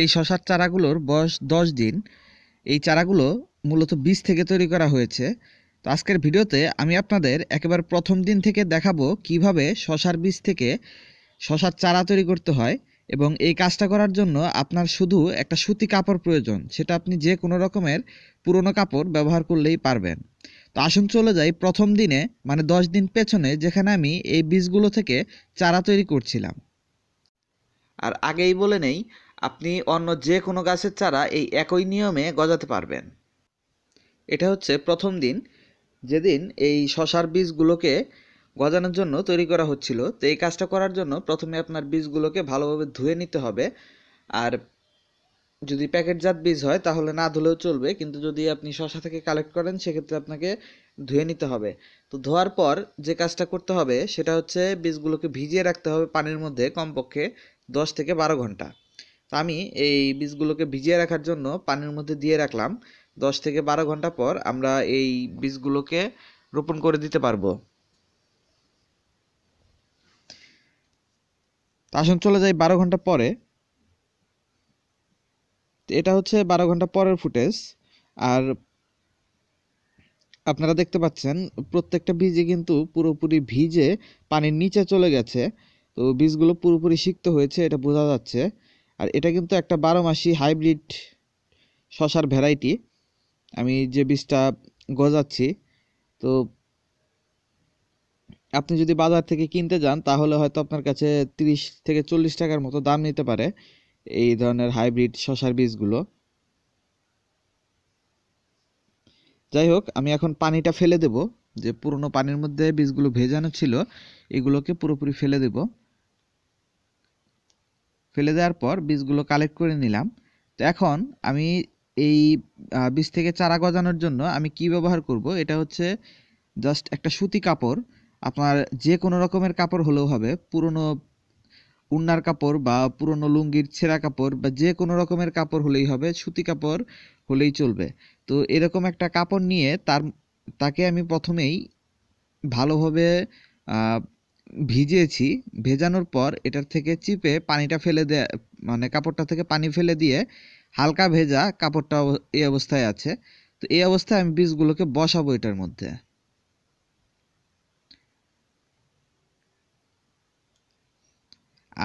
এই শশার চারাগুলোর বয়স দশ দিন এই চারাগুলো মূলত বীজ থেকে তৈরি করা হয়েছে তো আজকের ভিডিওতে আমি আপনাদের একেবারে প্রথম দিন থেকে দেখাবো কিভাবে শশার বীজ থেকে শশার চারা তৈরি করতে হয় এবং এই কাজটা করার জন্য আপনার শুধু একটা সুতি কাপড় প্রয়োজন সেটা আপনি যে কোনো রকমের পুরনো কাপড় ব্যবহার করলেই পারবেন তো আসুন চলে যাই প্রথম দিনে মানে দশ দিন পেছনে যেখানে আমি এই বীজগুলো থেকে চারা তৈরি করছিলাম আর আগেই বলে নেই আপনি অন্য যে কোনো গাছের চারা এই একই নিয়মে গজাতে পারবেন এটা হচ্ছে প্রথম দিন যেদিন এই শশার বীজগুলোকে গজানোর জন্য তৈরি করা হচ্ছিল তো এই কাজটা করার জন্য প্রথমে আপনার বীজগুলোকে ভালোভাবে ধুয়ে নিতে হবে আর যদি প্যাকেটজাত বীজ হয় তাহলে না ধুলেও চলবে কিন্তু যদি আপনি শশা থেকে কালেক্ট করেন সেক্ষেত্রে আপনাকে ধুয়ে নিতে হবে তো ধোয়ার পর যে কাজটা করতে হবে সেটা হচ্ছে বীজগুলোকে ভিজিয়ে রাখতে হবে পানির মধ্যে কমপক্ষে দশ থেকে বারো ঘন্টা তো আমি এই বীজগুলোকে ভিজিয়ে রাখার জন্য পানির মধ্যে দিয়ে রাখলাম দশ থেকে বারো ঘন্টা পর আমরা এই বীজগুলোকে রোপণ করে দিতে পারবো আসুন চলে যাই বারো ঘন্টা পরে এটা হচ্ছে বারো ঘন্টা পরের ফুটেজ আর আপনারা দেখতে পাচ্ছেন প্রত্যেকটা বীজে কিন্তু পুরোপুরি ভিজে পানির নিচে চলে গেছে তো বীজগুলো পুরোপুরি সিক্ত হয়েছে এটা বোঝা যাচ্ছে আর এটা কিন্তু একটা বারো মাসি হাইব্রিড শশার ভ্যারাইটি আমি যে বীজটা গজাচ্ছি তো আপনি যদি বাজার থেকে কিনতে যান তাহলে হয়তো আপনার কাছে তিরিশ থেকে চল্লিশ টাকার মতো দাম নিতে পারে এই ধরনের হাইব্রিড শশার বীজগুলো যাই হোক আমি এখন পানিটা ফেলে দেব যে পুরনো পানির মধ্যে বীজগুলো ভেজানো ছিল এগুলোকে পুরোপুরি ফেলে দেবো ফেলে দেওয়ার পর বীজগুলো কালেক্ট করে নিলাম তো এখন আমি এই বীজ থেকে চারা গজানোর জন্য আমি কি ব্যবহার করব এটা হচ্ছে জাস্ট একটা সুতি কাপড় আপনার যে কোনো রকমের কাপড় হলেও হবে পুরনো উন্নার কাপড় বা পুরনো লুঙ্গির ছেঁড়া কাপড় বা যে কোনো রকমের কাপড় হলেই হবে সুতি কাপড় হলেই চলবে তো এরকম একটা কাপড় নিয়ে তার তাকে আমি প্রথমেই ভালোভাবে ভিজিয়েছি ভেজানোর পর এটার থেকে চিপে পানিটা ফেলে দেয়া মানে কাপড়টা থেকে পানি ফেলে দিয়ে হালকা ভেজা কাপড়টা এই অবস্থায় আছে তো এই অবস্থায় আমি বীজগুলোকে বসাবো এটার মধ্যে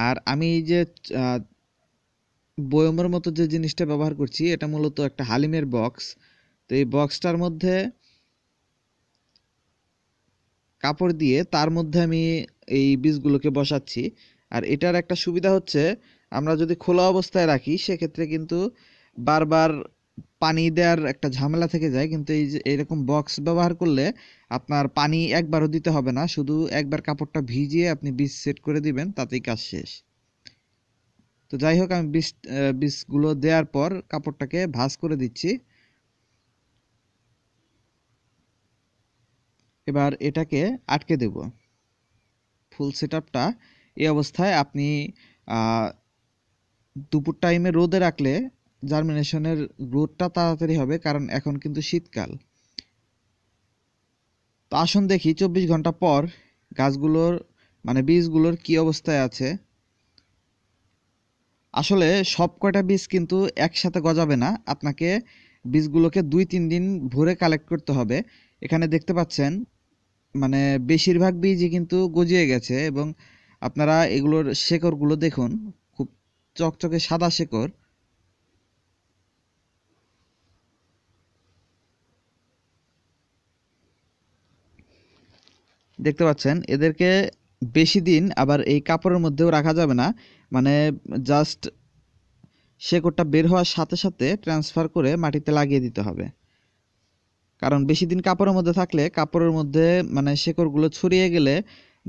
আর আমি যে বয়মের মতো যে জিনিসটা ব্যবহার করছি এটা মূলত একটা হালিমের বক্স তো এই বক্সটার মধ্যে কাপড় দিয়ে তার মধ্যে আমি এই বীজগুলোকে বসাচ্ছি আর এটার একটা সুবিধা হচ্ছে আমরা যদি খোলা অবস্থায় রাখি সেক্ষেত্রে কিন্তু বারবার পানি দেওয়ার একটা ঝামেলা থেকে যায় কিন্তু এই যে এরকম বক্স ব্যবহার করলে আপনার পানি একবারও দিতে হবে না শুধু একবার কাপড়টা ভিজিয়ে আপনি বীজ সেট করে দিবেন তাতেই কাজ শেষ তো যাই হোক আমি বীজ বীজগুলো দেওয়ার পর কাপড়টাকে ভাঁজ করে দিচ্ছি এবার এটাকে আটকে দেব ফুল সেট আপটা এই অবস্থায় আপনি দুপুর টাইমে রোদে রাখলে জার্মিনেশনের গ্রোথটা তাড়াতাড়ি হবে কারণ এখন কিন্তু শীতকাল তো আসুন দেখি চব্বিশ ঘন্টা পর গাছগুলোর মানে বীজগুলোর কি অবস্থায় আছে আসলে সব কয়টা বীজ কিন্তু একসাথে গজাবে না আপনাকে বীজগুলোকে দুই তিন দিন ভরে কালেক্ট করতে হবে এখানে দেখতে পাচ্ছেন মানে বেশিরভাগ বীজই কিন্তু গজিয়ে গেছে এবং আপনারা এগুলোর শেকড়গুলো দেখুন খুব চকচকে সাদা শেকড় দেখতে পাচ্ছেন এদেরকে বেশি দিন আবার এই কাপড়ের মধ্যেও রাখা যাবে না মানে জাস্ট শেকড়টা বের হওয়ার সাথে সাথে ট্রান্সফার করে মাটিতে লাগিয়ে দিতে হবে কারণ বেশি দিন কাপড়ের মধ্যে থাকলে কাপড়ের মধ্যে মানে শেকড়গুলো ছড়িয়ে গেলে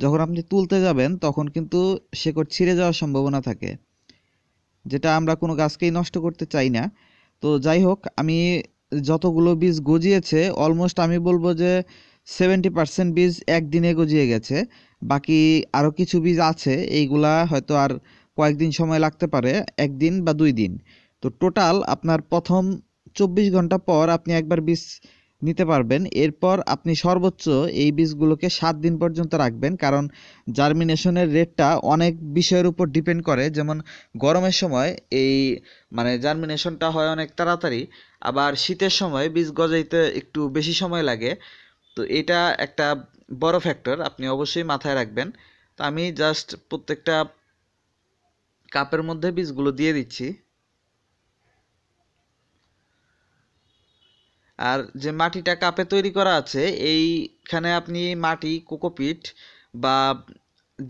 যখন আপনি তুলতে যাবেন তখন কিন্তু শেকড় ছিঁড়ে যাওয়ার সম্ভাবনা থাকে যেটা আমরা কোনো গাছকেই নষ্ট করতে চাই না তো যাই হোক আমি যতগুলো বীজ গজিয়েছে অলমোস্ট আমি বলবো যে সেভেন্টি পার্সেন্ট বীজ একদিনে গজিয়ে গেছে বাকি আরও কিছু বীজ আছে এইগুলা হয়তো আর কয়েকদিন সময় লাগতে পারে একদিন বা দুই দিন তো টোটাল আপনার প্রথম চব্বিশ ঘন্টা পর আপনি একবার বীজ নিতে পারবেন এরপর আপনি সর্বোচ্চ এই বীজগুলোকে সাত দিন পর্যন্ত রাখবেন কারণ জার্মিনেশনের রেটটা অনেক বিষয়ের উপর ডিপেন্ড করে যেমন গরমের সময় এই মানে জার্মিনেশনটা হয় অনেক তাড়াতাড়ি আবার শীতের সময় বীজ গজাইতে একটু বেশি সময় লাগে তো এটা একটা বড় ফ্যাক্টর আপনি অবশ্যই মাথায় রাখবেন তো আমি জাস্ট প্রত্যেকটা কাপের মধ্যে বীজগুলো দিয়ে দিচ্ছি আর যে মাটিটা কাপে তৈরি করা আছে এইখানে আপনি মাটি কোকোপিট বা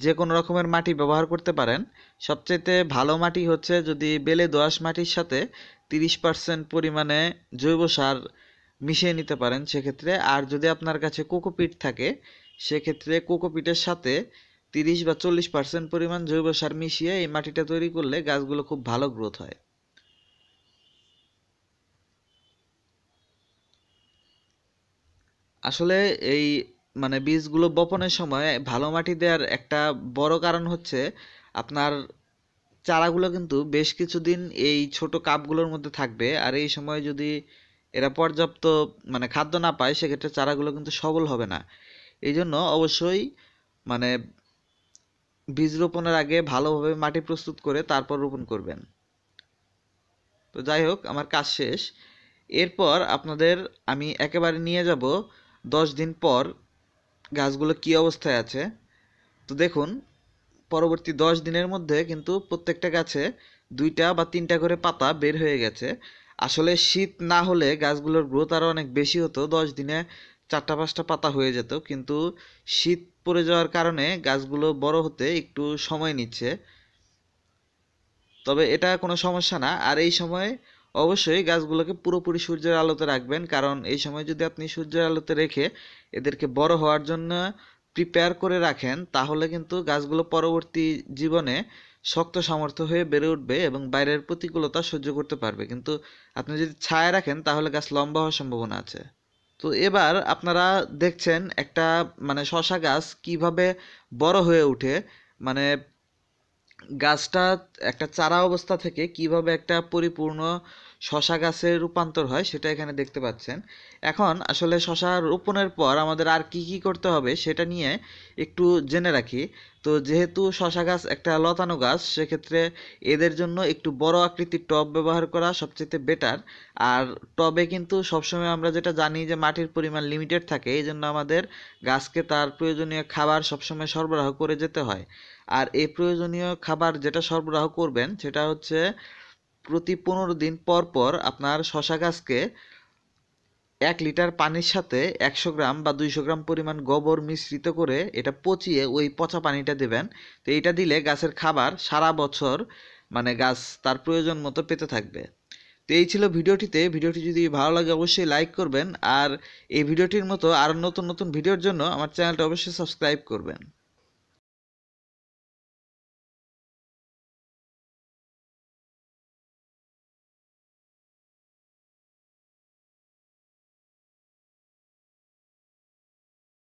যে কোনো রকমের মাটি ব্যবহার করতে পারেন সবচেয়েতে ভালো মাটি হচ্ছে যদি বেলে দোয়াশ মাটির সাথে তিরিশ পার্সেন্ট পরিমাণে জৈব সার মিশিয়ে নিতে পারেন সেক্ষেত্রে আর যদি আপনার কাছে কোকোপিট থাকে সেক্ষেত্রে কোকোপিটের সাথে তিরিশ বা চল্লিশ পার্সেন্ট পরিমাণ জৈব সার মিশিয়ে এই মাটিটা তৈরি করলে গাছগুলো খুব ভালো গ্রোথ হয় আসলে এই মানে বীজগুলো বপনের সময় ভালো মাটি দেওয়ার একটা বড় কারণ হচ্ছে আপনার চারাগুলো কিন্তু বেশ কিছুদিন এই ছোট কাপগুলোর মধ্যে থাকবে আর এই সময় যদি এরা পর্যাপ্ত মানে খাদ্য না পায় সেক্ষেত্রে চারাগুলো কিন্তু সবল হবে না এই জন্য অবশ্যই মানে বীজ রোপণের আগে ভালোভাবে মাটি প্রস্তুত করে তারপর রোপণ করবেন তো যাই হোক আমার কাজ শেষ এরপর আপনাদের আমি একেবারে নিয়ে যাব দশ দিন পর গাছগুলো কি অবস্থায় আছে তো দেখুন পরবর্তী দশ দিনের মধ্যে কিন্তু প্রত্যেকটা গাছে দুইটা বা তিনটা করে পাতা বের হয়ে গেছে আসলে শীত না হলে গাছগুলোর গ্রোথ আরও অনেক বেশি হতো দশ দিনে চারটা পাঁচটা পাতা হয়ে যেত কিন্তু শীত পড়ে যাওয়ার কারণে গাছগুলো বড় হতে একটু সময় নিচ্ছে তবে এটা কোনো সমস্যা না আর এই সময় অবশ্যই গাছগুলোকে পুরোপুরি সূর্যের আলোতে রাখবেন কারণ এই সময় যদি আপনি সূর্যের আলোতে রেখে এদেরকে বড় হওয়ার জন্য প্রিপেয়ার করে রাখেন তাহলে কিন্তু গাছগুলো পরবর্তী জীবনে শক্ত সামর্থ্য হয়ে বেড়ে উঠবে এবং বাইরের প্রতিকূলতা সহ্য করতে পারবে কিন্তু আপনি যদি ছায়া রাখেন তাহলে গাছ লম্বা হওয়ার সম্ভাবনা আছে তো এবার আপনারা দেখছেন একটা মানে শশা গাছ কিভাবে বড় হয়ে উঠে মানে গাছটা একটা চারা অবস্থা থেকে কিভাবে একটা পরিপূর্ণ শশা গাছে রূপান্তর হয় সেটা এখানে দেখতে পাচ্ছেন এখন আসলে শশা রোপণের পর আমাদের আর কি কি করতে হবে সেটা নিয়ে একটু জেনে রাখি তো যেহেতু শশা গাছ একটা লতানো গাছ সেক্ষেত্রে এদের জন্য একটু বড় আকৃতির টব ব্যবহার করা সবচেয়ে বেটার আর টবে কিন্তু সবসময় আমরা যেটা জানি যে মাটির পরিমাণ লিমিটেড থাকে এই জন্য আমাদের গাছকে তার প্রয়োজনীয় খাবার সবসময় সরবরাহ করে যেতে হয় আর এই প্রয়োজনীয় খাবার যেটা সরবরাহ করবেন সেটা হচ্ছে প্রতি পনেরো দিন পর পর আপনার শশা গাছকে এক লিটার পানির সাথে একশো গ্রাম বা দুইশো গ্রাম পরিমাণ গোবর মিশ্রিত করে এটা পচিয়ে ওই পচা পানিটা দেবেন তো এটা দিলে গাছের খাবার সারা বছর মানে গাছ তার প্রয়োজন মতো পেতে থাকবে তো এই ছিল ভিডিওটিতে ভিডিওটি যদি ভালো লাগে অবশ্যই লাইক করবেন আর এই ভিডিওটির মতো আরও নতুন নতুন ভিডিওর জন্য আমার চ্যানেলটা অবশ্যই সাবস্ক্রাইব করবেন